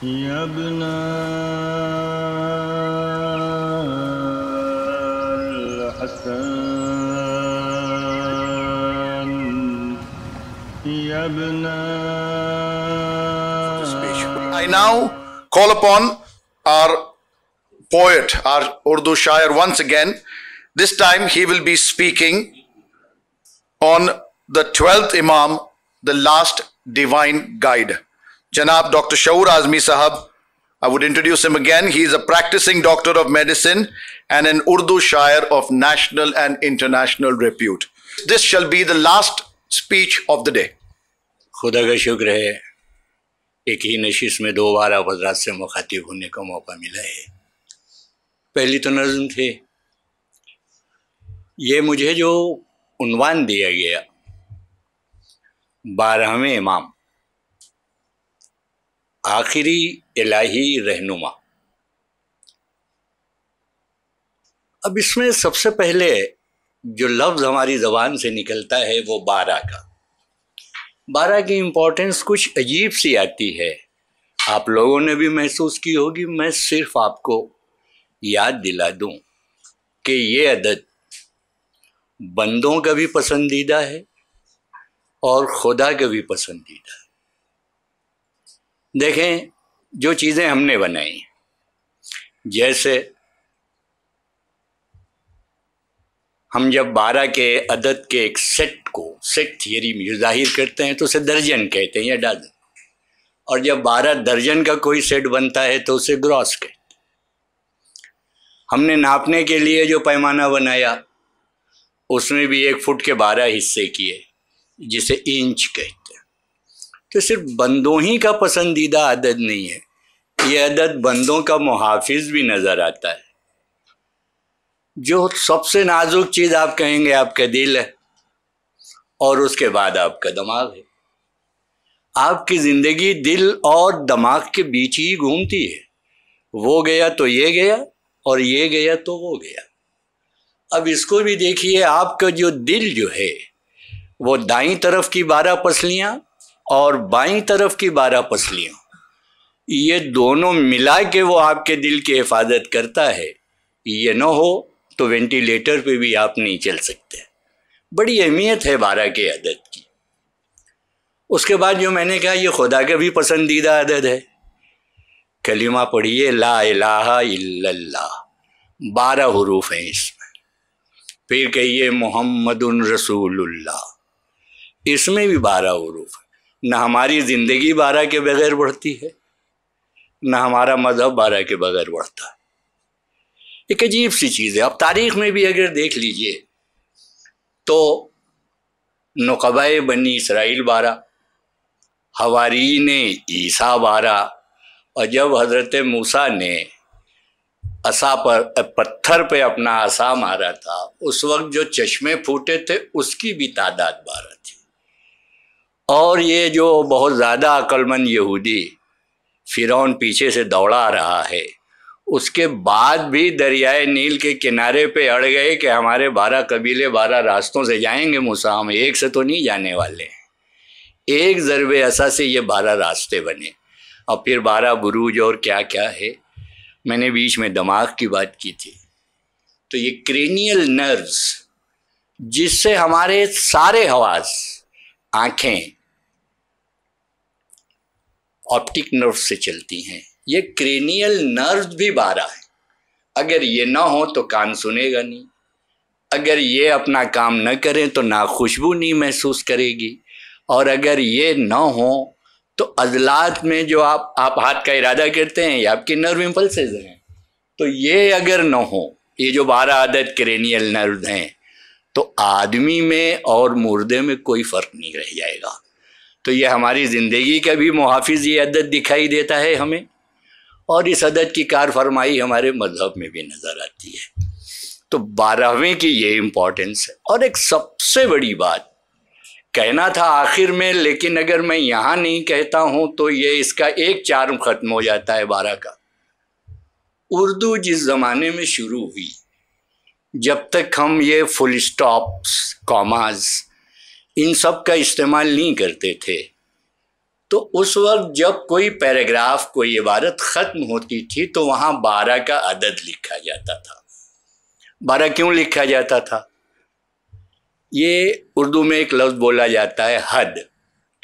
I now call upon our poet, our Urdu Shair once again. This time he will be speaking on the 12th Imam, the last divine guide. Janab Dr. Shaur Azmi Sahab. I would introduce him again. He is a practicing doctor of medicine and an Urdu Shire of national and international repute. This shall be the last speech of the day. खुदा का शुक्र है एक ही नशीस में दो बार आप हजरात से मुखातिब होने का मौका मिला है पहली तो नज़म थी ये मुझे जो उनवान दिया गया बारहवें इमाम आखिरी इलाही रहनुमा अब इसमें सबसे पहले जो लफ्ज़ हमारी ज़बान से निकलता है वो बारह का बारह की इम्पोर्टेंस कुछ अजीब सी आती है आप लोगों ने भी महसूस की होगी मैं सिर्फ आपको याद दिला दूं कि ये अदद बंदों का भी पसंदीदा है और खुदा का भी पसंदीदा है देखें जो चीज़ें हमने बनाई जैसे हम जब बारह के अदद के एक सेट को सेट थियरी में जाहिर करते हैं तो उसे दर्जन कहते हैं या डजन और जब बारह दर्जन का कोई सेट बनता है तो उसे ग्रॉस कहते हैं हमने नापने के लिए जो पैमाना बनाया उसमें भी एक फुट के बारह हिस्से किए जिसे इंच कहते तो सिर्फ बंदों ही का पसंदीदा अदद नहीं है ये अदद बंदों का मुहाफ़ भी नज़र आता है जो सबसे नाजुक चीज़ आप कहेंगे आपका दिल है और उसके बाद आपका दिमाग है आपकी ज़िंदगी दिल और दिमाग के बीच ही घूमती है वो गया तो ये गया और ये गया तो वो गया अब इसको भी देखिए आपका जो दिल जो है वो दाई तरफ की बारह पसलियाँ और बाई तरफ की बारह पसलियों ये दोनों मिला के वो आपके दिल की हिफाजत करता है ये न हो तो वेंटिलेटर पे भी आप नहीं चल सकते बड़ी अहमियत है बारह के अदद की उसके बाद जो मैंने कहा ये खुदा का भी पसंदीदा अदद है कलिमा पढ़िए ला बारह हरूफ हैं इसमें फिर कहिए मोहम्मद रसूल इसमें भी बारह हरूफ हैं न हमारी ज़िंदगी बारह के बगैर बढ़ती है न हमारा मज़हब बारह के बगैर बढ़ता है एक अजीब सी चीज़ है अब तारीख़ में भी अगर देख लीजिए तो नक़बा बनी इसराइल बारह हवारी ने ईसा बारह और जब हज़रत मूसा ने असा पर पत्थर पे अपना असा मारा था उस वक्त जो चश्मे फूटे थे उसकी भी तादाद बारह थी और ये जो बहुत ज़्यादा अक्लमंद यहूदी फिरौन पीछे से दौड़ा रहा है उसके बाद भी दरियाए नील के किनारे पे अड़ गए कि हमारे बारह कबीले बारह रास्तों से जाएंगे मूसा हम एक से तो नहीं जाने वाले एक ज़रब असा से ये बारह रास्ते बने और फिर बारह बुरूज और क्या क्या है मैंने बीच में दिमाग की बात की थी तो ये क्रेनियल नर्व्स जिससे हमारे सारे हवास आँखें ऑप्टिक नर्व से चलती हैं ये क्रेनियल नर्व भी बारह है अगर ये ना हो तो कान सुनेगा नहीं अगर ये अपना काम न करें तो ना खुशबू नहीं महसूस करेगी और अगर ये ना हो तो अजलात में जो आप आप हाथ का इरादा करते हैं या आपके नर्व इम्पल्सेज हैं तो ये अगर ना हो ये जो बारह आदत क्रेनियल नर्व हैं तो आदमी में और मुर्दे में कोई फ़र्क नहीं रह जाएगा तो ये हमारी ज़िंदगी का भी मुहाफ़ ये अदद दिखाई देता है हमें और इस अदद की कार फरमाई हमारे मज़हब में भी नज़र आती है तो बारहवें की ये इम्पोर्टेंस है और एक सबसे बड़ी बात कहना था आखिर में लेकिन अगर मैं यहाँ नहीं कहता हूँ तो ये इसका एक चार्म ख़त्म हो जाता है बारह का उर्दू जिस ज़माने में शुरू हुई जब तक हम ये फुल स्टॉप्स कॉमाज़ इन सब का इस्तेमाल नहीं करते थे तो उस वक्त जब कोई पैराग्राफ कोई इबारत ख़त्म होती थी तो वहाँ बारह का अदद लिखा जाता था बारह क्यों लिखा जाता था ये उर्दू में एक लफ्ज़ बोला जाता है हद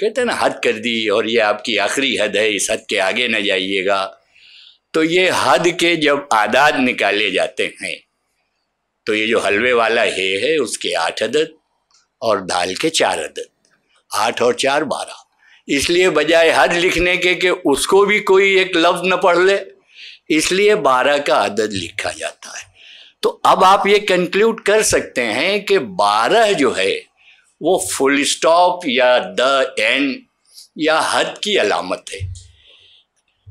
कहते हैं ना हद कर दी और ये आपकी आखिरी हद है इस हद के आगे न जाइएगा तो ये हद के जब आदाद निकाले जाते हैं तो ये जो हलवे वाला हे है उसके आठ अदद और दाल के चार अदद आठ और चार बारह इसलिए बजाय हद लिखने के कि उसको भी कोई एक लफ्ज़ न पढ़ ले इसलिए बारह का अदद लिखा जाता है तो अब आप ये कंक्लूड कर सकते हैं कि बारह जो है वो फुल स्टॉप या द एंड या हद की अलामत है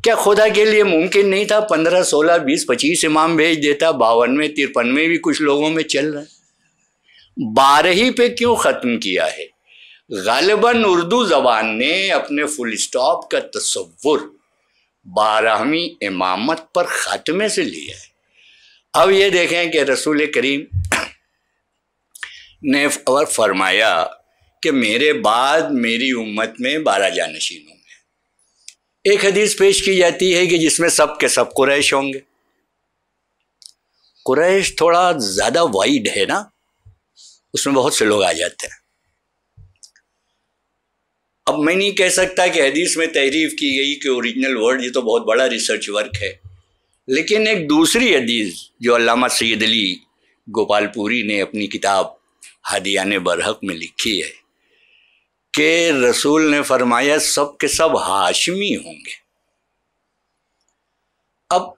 क्या खुदा के लिए मुमकिन नहीं था पंद्रह सोलह बीस पच्चीस इमाम भेज देता बावन में तिरपन में भी कुछ लोगों में चल रहा है बारही पे क्यों ख़त्म किया है गालिबा उर्दू ज़बान ने अपने फुल स्टॉप का तस्वुर बारहवीं इमामत पर ख़ात्मे से लिया है अब ये देखें कि रसूल करीम ने और फरमाया कि मेरे बाद मेरी उम्मत में बारह जानशीन होंगे एक हदीस पेश की जाती है कि जिसमें सब के सब कुरैश होंगे कुरैश थोड़ा ज़्यादा वाइड है ना उसमें बहुत से लोग आ जाते हैं अब मैं नहीं कह सकता कि हदीस में तहरीफ की गई कि ओरिजिनल वर्ड ये तो बहुत बड़ा रिसर्च वर्क है लेकिन एक दूसरी हदीस जो अलामा सैद अली गोपालपुरी ने अपनी किताब हदियान बरहक में लिखी है कि रसूल ने फरमाया सब के सब हाशमी होंगे अब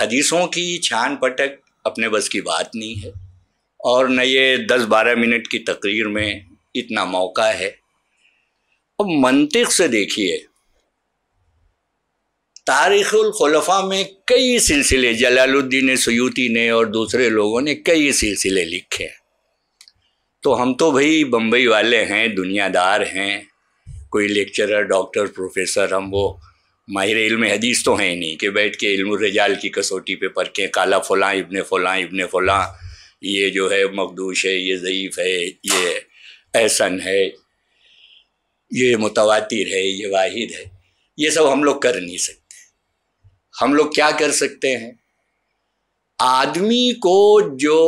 हदीसों की छान पटक अपने बस की बात नहीं है और न ये दस बारह मिनट की तकरीर में इतना मौका है अब मनतिक से देखिए तारीखुल में कई सिलसिले जलालुद्दीन सयूती ने और दूसरे लोगों ने कई सिलसिले लिखे तो हम तो भाई बम्बई वाले हैं दुनियादार हैं कोई लेक्चरर डॉक्टर प्रोफेसर हम वो माहिर इल्म हदीस तो हैं नहीं कि बैठ के इल्म रजाल की कसौटी पे के काला फ़लाँ इब्ने फ़लाँ इबन फ़लाँ ये जो है मखदूश है ये ज़यीफ़ है ये एहसन है ये मुतवातिर है ये वाहिद है ये सब हम लोग कर नहीं सकते हम लोग क्या कर सकते हैं आदमी को जो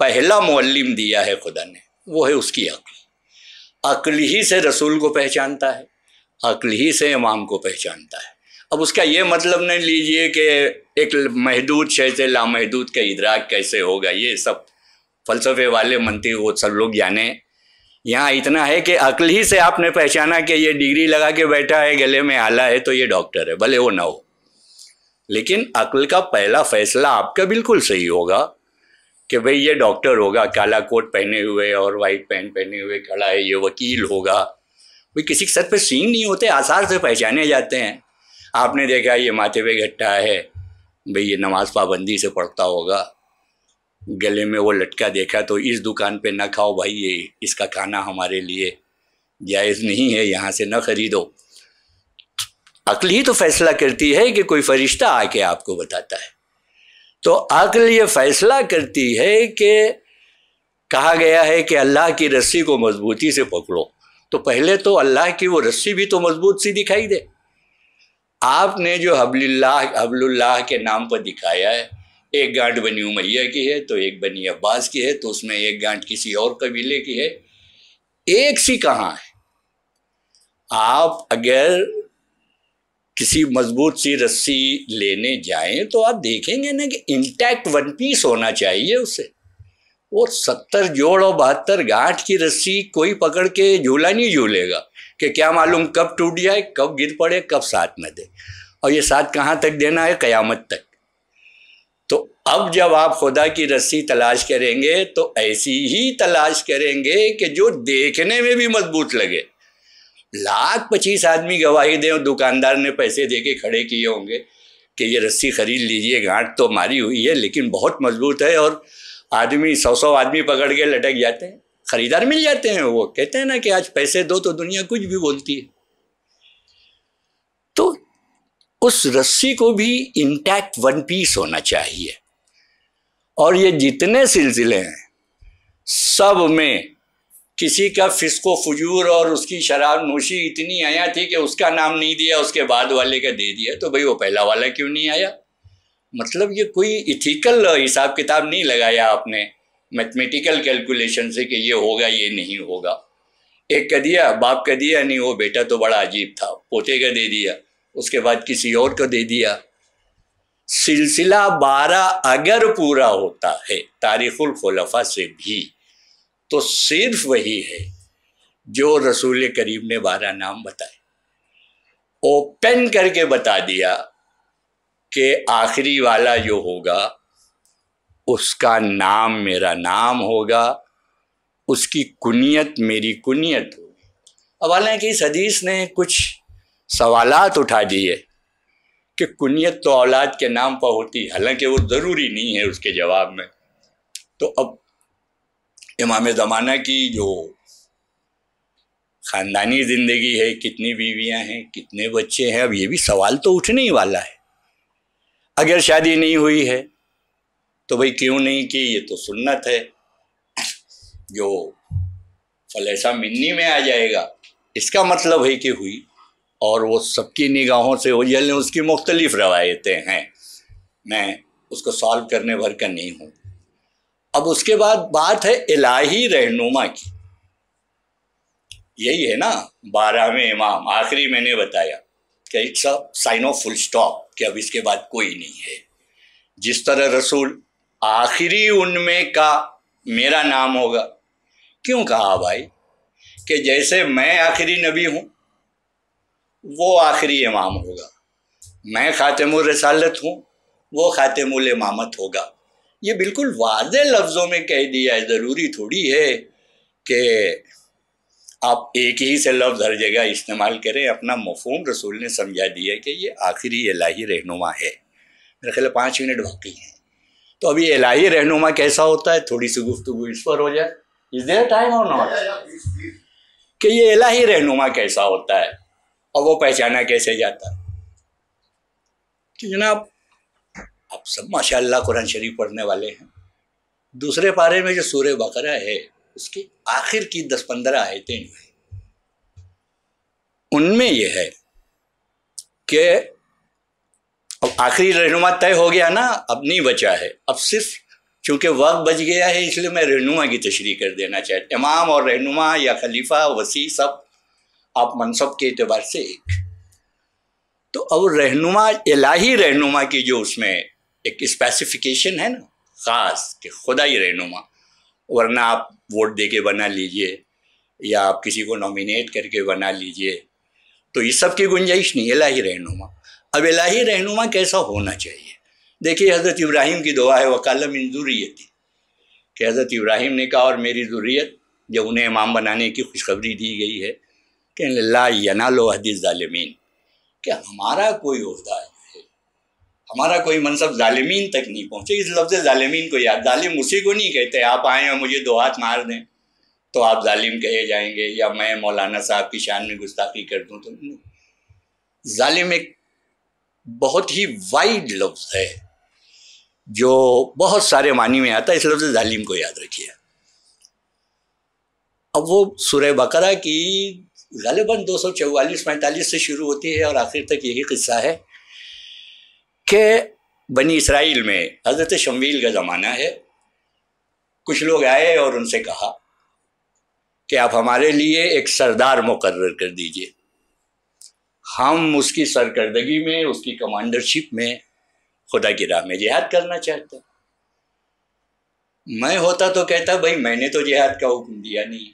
पहला मुल्लिम दिया है खुदा ने वो है उसकी अक्ल अक्ल ही से रसूल को पहचानता है अक्ल ही से इमाम को पहचानता है अब उसका ये मतलब नहीं लीजिए कि एक महदूद शय से लामहदूद का इधराक कैसे होगा ये सब फलसफे वाले मंत्री वो सब लोग जाने यहाँ इतना है कि अकल ही से आपने पहचाना कि ये डिग्री लगा के बैठा है गले में आला है तो ये डॉक्टर है भले वो ना हो लेकिन अकल का पहला फैसला आपका बिल्कुल सही होगा कि भाई ये डॉक्टर होगा काला कोट पहने हुए और वाइट पैंट पहने हुए खड़ा है ये वकील होगा भाई किसी के सर पर सीन नहीं होते आसार से पहचाने जाते हैं आपने देखा ये माथे पे घट्टा है भाई ये नमाज पाबंदी से पढ़ता होगा गले में वो लटका देखा तो इस दुकान पे ना खाओ भाई ये इसका खाना हमारे लिए जायज़ नहीं है यहाँ से ना ख़रीदो अकल ही तो फैसला करती है कि कोई फरिश्ता आके आपको बताता है तो अकल ये फैसला करती है कि कहा गया है कि अल्लाह की रस्सी को मजबूती से पकड़ो तो पहले तो अल्लाह की वो रस्सी भी तो मजबूत सी दिखाई दे आपने जो हबलुल्लाह हबलुल्लाह के नाम पर दिखाया है एक गांठ बनी उमैया की है तो एक बनी अब्बास की है तो उसमें एक गांठ किसी और कबीले की है एक सी कहाँ है आप अगर किसी मजबूत सी रस्सी लेने जाएं तो आप देखेंगे ना कि इंटैक्ट वन पीस होना चाहिए उसे वो सत्तर जोड़ और बहत्तर गांठ की रस्सी कोई पकड़ के झूला नहीं झूलेगा कि क्या मालूम कब टूट जाए कब गिर पड़े कब साथ न दे और ये साथ कहाँ तक देना है क़यामत तक तो अब जब आप खुदा की रस्सी तलाश करेंगे तो ऐसी ही तलाश करेंगे कि जो देखने में भी मजबूत लगे लाख पच्चीस आदमी गवाही दें और दुकानदार ने पैसे दे के खड़े किए होंगे कि ये रस्सी खरीद लीजिए गांठ तो मारी हुई है लेकिन बहुत मजबूत है और आदमी सौ सौ आदमी पकड़ के लटक जाते हैं खरीदार मिल जाते हैं वो कहते हैं ना कि आज पैसे दो तो दुनिया कुछ भी बोलती है तो उस रस्सी को भी इंटैक्ट वन पीस होना चाहिए और ये जितने सिलसिले हैं सब में किसी का फिसको फजूर और उसकी शराब नोशी इतनी आया थी कि उसका नाम नहीं दिया उसके बाद वाले का दे दिया तो भाई वो पहला वाला क्यों नहीं आया मतलब ये कोई इथिकल हिसाब किताब नहीं लगाया आपने मैथमेटिकल कैलकुलेशन से कि ये होगा ये नहीं होगा एक कह दिया बाप कह दिया नहीं वो बेटा तो बड़ा अजीब था पोते का दे दिया उसके बाद किसी और को दे दिया सिलसिला बारह अगर पूरा होता है तारीखुल खलफा से भी तो सिर्फ वही है जो रसूल करीम ने बारह नाम बताए ओपन करके बता दिया कि आखिरी वाला जो होगा उसका नाम मेरा नाम होगा उसकी कुनीत मेरी कुनीत होगी अब हालांकि इस हदीस ने कुछ सवालत उठा दिए कि कुनीयत तो औलाद के नाम पर होती है हालांकि वो ज़रूरी नहीं है उसके जवाब में तो अब इमाम ज़माना की जो ख़ानदानी ज़िंदगी है कितनी बीवियां हैं कितने बच्चे हैं अब ये भी सवाल तो उठने ही वाला है अगर शादी नहीं हुई है तो भाई क्यों नहीं की ये तो सुन्नत है जो फलैसा मिन्नी में आ जाएगा इसका मतलब है कि हुई और वो सबकी निगाहों से हो जल उसकी मुख्तलिफ रवायतें हैं मैं उसको सॉल्व करने भर का नहीं हूँ अब उसके बाद बात है इलाही रहनुमा की यही है ना बारहवें इमाम आखिरी मैंने बताया कि it's a sign of full stop कि अब इसके बाद कोई नहीं है जिस तरह रसूल आखिरी उनमें का मेरा नाम होगा क्यों कहा भाई कि जैसे मैं आखिरी नबी हूँ वो आखिरी इमाम होगा मैं ख़ातमुल रसालत हूँ वो ख़ातमुल इमामत होगा ये बिल्कुल वाज लफ्ज़ों में कह दिया है ज़रूरी थोड़ी है कि आप एक ही से लफ्ज़ हर जगह इस्तेमाल करें अपना मफहम रसूल ने समझा दिया कि ये आखिरी इलाही रहनुमा है मेरे ख्याल पाँच मिनट बाकी हैं तो अभी इलाही रहनुमा कैसा होता है थोड़ी सी गुफ्तु इस पर हो जाए इज देर टाइम और नॉट कि ये इलाही रहनुमा कैसा होता है और वो पहचाना कैसे जाता है कि जनाब आप सब माशाल्लाह कुरान शरीफ पढ़ने वाले हैं दूसरे पारे में जो सूर्य बकरा है उसकी आखिर की दस पंद्रह आयतें उनमें यह है कि अब आखिरी रहनुमा तय हो गया ना अब नहीं बचा है अब सिर्फ चूँकि वक्त बच गया है इसलिए मैं रहनुमा की तशरी कर देना चाहता इमाम और रहनुमा या खलीफा वसी सब आप मनसब के अतबार से एक तो अब रहनुमा इलाही रहनुमा की जो उसमें एक स्पेसिफिकेशन है ना ख़ास कि खुदा ही रहनुमा वरना आप वोट दे के बना लीजिए या आप किसी को नॉमिनेट करके बना लीजिए तो इस सब की गुंजाइश नहीं इलाही रहनुमा अब इलाही रहनुमा कैसा होना चाहिए देखिए हज़रत इब्राहिम की दुआ है वकालम इन थी कि हज़रत इब्राहिम ने कहा और मेरी ज़ुरीत जब उन्हें इमाम बनाने की खुशखबरी दी गई है कि लाना लो हदीस ालमीन कि हमारा कोई अहदा है हमारा कोई मनसब ालमीन तक नहीं पहुँचे इस लफ्ज़ ालमीन को याद ालिम उसी को नहीं कहते आप आएँ और मुझे दो हाथ मार दें तो आप ालिम कहे जाएंगे या मैं मौलाना साहब की शान में गुस्ताखी कर दूँ तो ालिम एक बहुत ही वाइड लफ्ज़ है जो बहुत सारे मानी में आता है इस लफ्ज़ जालिम को याद रखिए अब वो सुरह बकरा की गालिबा दो सौ चौवालीस पैंतालीस से शुरू होती है और आखिर तक यही किस्सा है कि बनी इसराइल में हज़रत शमवील का ज़माना है कुछ लोग आए और उनसे कहा कि आप हमारे लिए एक सरदार मुकर कर दीजिए हम उसकी सरकर्दगी में उसकी कमांडरशिप में खुदा की राह में जिहाद करना चाहते मैं होता तो कहता भाई मैंने तो जिहाद का हुक्म दिया नहीं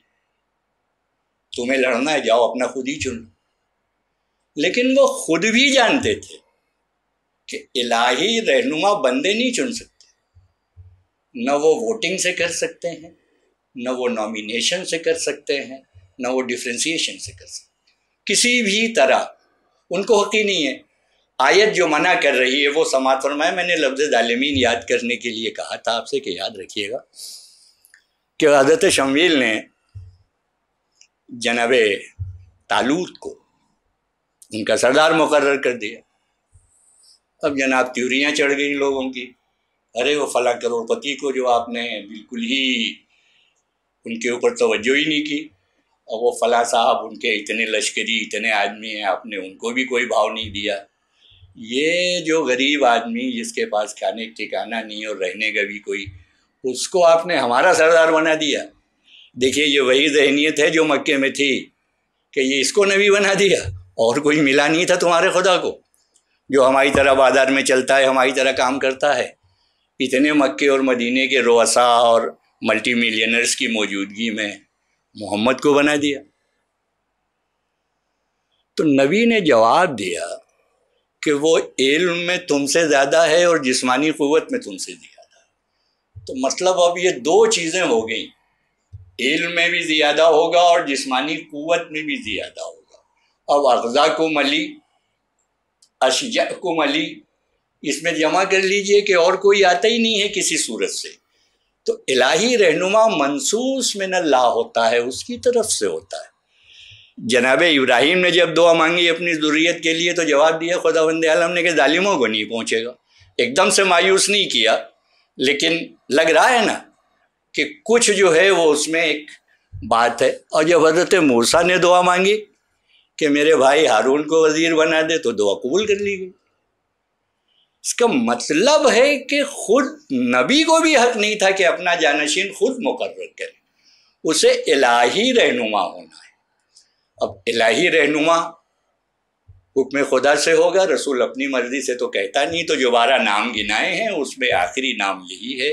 तुम्हें लड़ना है जाओ अपना खुद ही चुन लेकिन वो खुद भी जानते थे कि इलाही रहनुमा बंदे नहीं चुन सकते न वो वोटिंग से कर सकते हैं न वो नॉमिनेशन से कर सकते हैं न वो डिफ्रेंसीशन से कर सकते किसी भी तरह उनको हकी नहीं है आयत जो मना कर रही है वो समात फरमाए मैंने लफ्ज़ दालमीन याद करने के लिए कहा था आपसे कि याद रखिएगा कि हजरत शमवील ने जनाब तालूत को उनका सरदार मुकर कर दिया अब जनाब त्यूरियाँ चढ़ गई लोगों की अरे वो फला करोड़पति को जो आपने बिल्कुल ही उनके ऊपर तोज्जो ही नहीं की और वो फला साहब उनके इतने लश्करी इतने आदमी हैं आपने उनको भी कोई भाव नहीं दिया ये जो गरीब आदमी जिसके पास खाने ठिकाना नहीं और रहने का भी कोई उसको आपने हमारा सरदार बना दिया देखिए ये वही जहनीत है जो मक्के में थी कि ये इसको नबी बना दिया और कोई मिला नहीं था तुम्हारे खुदा को जो हमारी तरह बाजार में चलता है हमारी तरह काम करता है इतने मक्के और मदीने के रोसा और मल्टी मिलियनर्स की मौजूदगी में मोहम्मद को बना दिया तो नबी ने जवाब दिया कि वो इल्म में तुमसे ज़्यादा है और जिस्मानी क़वत में तुमसे ज़्यादा है तो मतलब अब ये दो चीज़ें हो गई इल्म में भी ज़्यादा होगा और जिस्मानी क़वत में भी ज़्यादा होगा अब अगज़ा को मली अशजा को मली इसमें जमा कर लीजिए कि और कोई आता ही नहीं है किसी सूरत से तो इलाही रहनुमा मनसूस में ला होता है उसकी तरफ से होता है जनाब इब्राहिम ने जब दुआ मांगी अपनी ज़रूरीत के लिए तो जवाब दिया खुदा बंद आलम ने कि ालिमों को नहीं पहुँचेगा एकदम से मायूस नहीं किया लेकिन लग रहा है ना कि कुछ जो है वो उसमें एक बात है और जब हजरत मूसा ने दुआ मांगी कि मेरे भाई हारून को वज़ीर बना दे तो दुआ कबूल कर ली गई इसका मतलब है कि खुद नबी को भी हक नहीं था कि अपना जानशीन खुद मुकर करे उसे इलाही रहनुमा होना है अब इलाही रहनुमा हुक्म खुदा से होगा रसूल अपनी मर्ज़ी से तो कहता नहीं तो जो बारह नाम गिनाए हैं उसमें आखिरी नाम यही है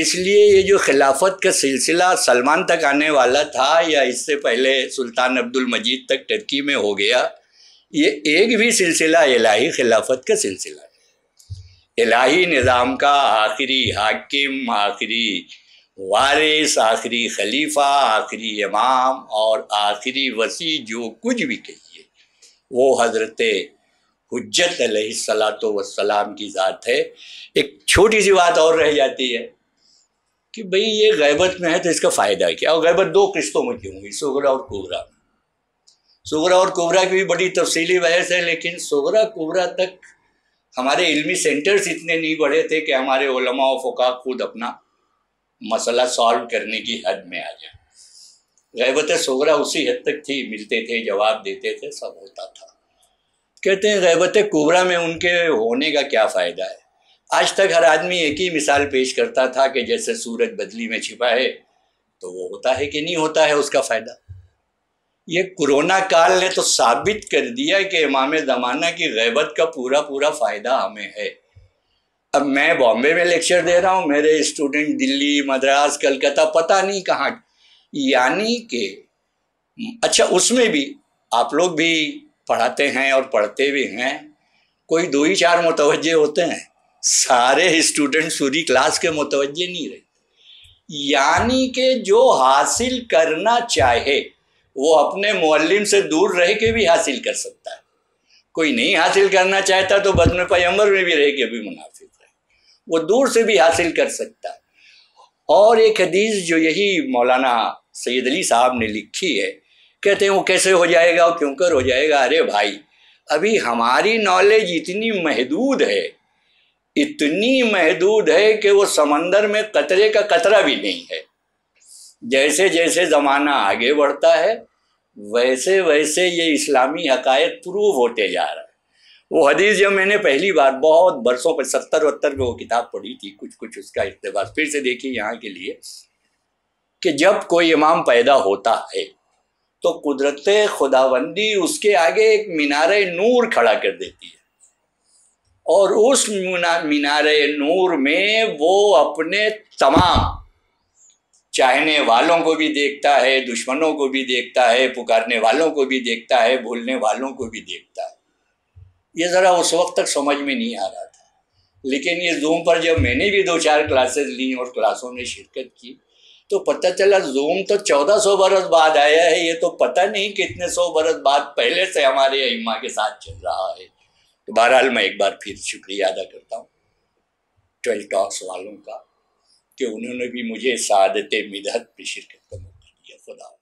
इसलिए ये जो खिलाफत का सिलसिला सलमान तक आने वाला था या इससे पहले सुल्तान अब्दुल मजीद तक टर्की में हो गया ये एक भी सिलसिला इलाही खिलाफत का सिलसिला इलाही निज़ाम का आखिरी हाकिम आखिरी वारिस आखिरी खलीफा आखिरी इमाम और आखिरी वसी जो कुछ भी कहिए वो हजरत हजत सलात वसलाम की ज़ात है एक छोटी सी बात और रह जाती है कि भाई ये गैबत में है तो इसका फ़ायदा क्या और गैबत दो किस्तों में क्यों हुई सोगरा और कोबरा में सोगरा और कोबरा की भी बड़ी तफसीली बहस है लेकिन सोगरा कोबरा तक हमारे इल्मी सेंटर्स इतने नहीं बढ़े थे कि हमारे ओलमा और खुद अपना मसला सॉल्व करने की हद में आ जाए गैबत सोगरा उसी हद तक थी मिलते थे जवाब देते थे सब होता था कहते हैं गैबत कुबरा में उनके होने का क्या फ़ायदा है आज तक हर आदमी एक ही मिसाल पेश करता था कि जैसे सूरज बदली में छिपा है तो वो होता है कि नहीं होता है उसका फ़ायदा ये कोरोना काल ने तो साबित कर दिया कि इमाम ज़माना की गैबत का पूरा पूरा फ़ायदा हमें है अब मैं बॉम्बे में लेक्चर दे रहा हूँ मेरे स्टूडेंट दिल्ली मद्रास कलकत्ता पता नहीं कहाँ यानी कि अच्छा उसमें भी आप लोग भी पढ़ाते हैं और पढ़ते भी हैं कोई दो ही चार मुतवजे होते हैं सारे स्टूडेंट पूरी क्लास के मुतवजे नहीं रहे यानी कि जो हासिल करना चाहे वो अपने मुअल्लिम से दूर रह के भी हासिल कर सकता है कोई नहीं हासिल करना चाहता तो बदम पैम्बर में भी रह के भी मुनाफिक है वो दूर से भी हासिल कर सकता है और एक हदीस जो यही मौलाना सैद अली साहब ने लिखी है कहते हैं वो कैसे हो जाएगा वो क्यों कर हो जाएगा अरे भाई अभी हमारी नॉलेज इतनी महदूद है इतनी महदूद है कि वो समंदर में कतरे का कतरा भी नहीं है जैसे जैसे ज़माना आगे बढ़ता है वैसे वैसे ये इस्लामी हकायक प्रूव होते जा रहा है वो हदीस जब मैंने पहली बार बहुत बरसों पर सत्तर वत्तर में वो किताब पढ़ी थी कुछ कुछ उसका इकतबास फिर से देखिए यहाँ के लिए कि जब कोई इमाम पैदा होता है तो कुदरत खुदाबंदी उसके आगे एक मीनार नूर खड़ा कर देती है और उस मीनार नूर में वो अपने तमाम चाहने वालों को भी देखता है दुश्मनों को भी देखता है पुकारने वालों को भी देखता है भूलने वालों को भी देखता है ये ज़रा उस वक्त तक समझ में नहीं आ रहा था लेकिन ये जूम पर जब मैंने भी दो चार क्लासेस ली और क्लासों में शिरकत की तो पता चला जूम तो चौदह सौ बरस बाद आया है ये तो पता नहीं कितने सौ बरस बाद पहले से हमारे अम्मा के साथ चल रहा है तो बहरहाल मैं एक बार फिर शुक्रिया अदा करता हूँ ट्वेल्व टॉक्स वालों का कि उन्होंने भी मुझे सादते मिदहत में शिरकत का मौका दिया खुदा